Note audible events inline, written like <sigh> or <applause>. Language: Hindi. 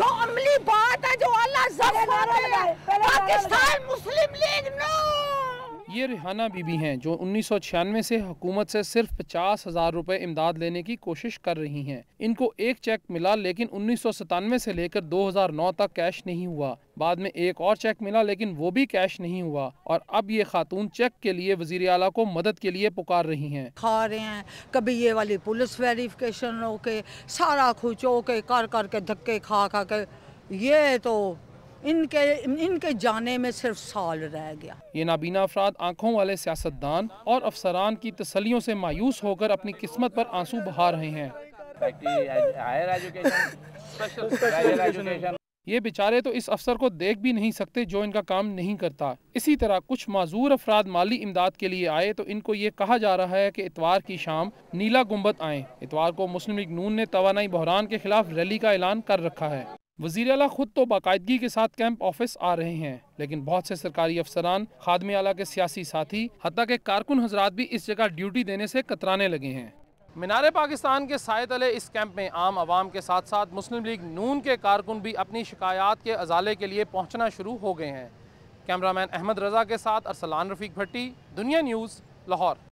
जो अमली बात है जो अल्लाह पाकिस्तान मुस्लिम लीग नो ये रिहाना बीबी हैं जो उन्नीस सौ छियानवे से हुकूमत से सिर्फ पचास हज़ार रुपए इमदाद लेने की कोशिश कर रही हैं इनको एक चेक मिला लेकिन उन्नीस सौ सतानवे से लेकर दो हज़ार नौ तक कैश नहीं हुआ बाद में एक और चेक मिला लेकिन वो भी कैश नहीं हुआ और अब ये खातून चेक के लिए वजीर अला को मदद के लिए पुकार रही हैं खा रहे हैं कभी ये वाली पुलिस वेरिफिकेशन के सारा कुछ होके कर कर के धक्के खा खा के ये तो इनके इनके जाने में सिर्फ साल रह गया ये नाबीना अफराद आंखों वाले सियासतदान और अफसरान की तसलियों से मायूस होकर अपनी किस्मत पर आंसू बहा रहे हैं uh, <laughs> ये बेचारे तो इस अफसर को देख भी नहीं सकते जो इनका काम नहीं करता इसी तरह कुछ माजूर अफराद माली इमदाद के लिए आए तो इनको ये कहा जा रहा है कि इतवार की शाम नीला गुम्बद आए इतवार को मुस्लिम लीग नून ने तोानाई बहरान के खिलाफ रैली का ऐलान कर रखा है वजीर अला खुद तो बाकायदगी के साथ कैंप ऑफिस आ रहे हैं लेकिन बहुत से सरकारी अफसरान खादम आला के सियासी साथी हती के कारकुन हजरात भी इस जगह ड्यूटी देने से कतराने लगे हैं मीनार पाकिस्तान के साय तले इस कैंप में आम आवाम के साथ साथ मुस्लिम लीग नून के कारकुन भी अपनी शिकायत के अजाले के लिए पहुँचना शुरू हो गए हैं कैमरामैन अहमद रज़ा के साथ अरसलान रफीक भट्टी दुनिया न्यूज़ लाहौर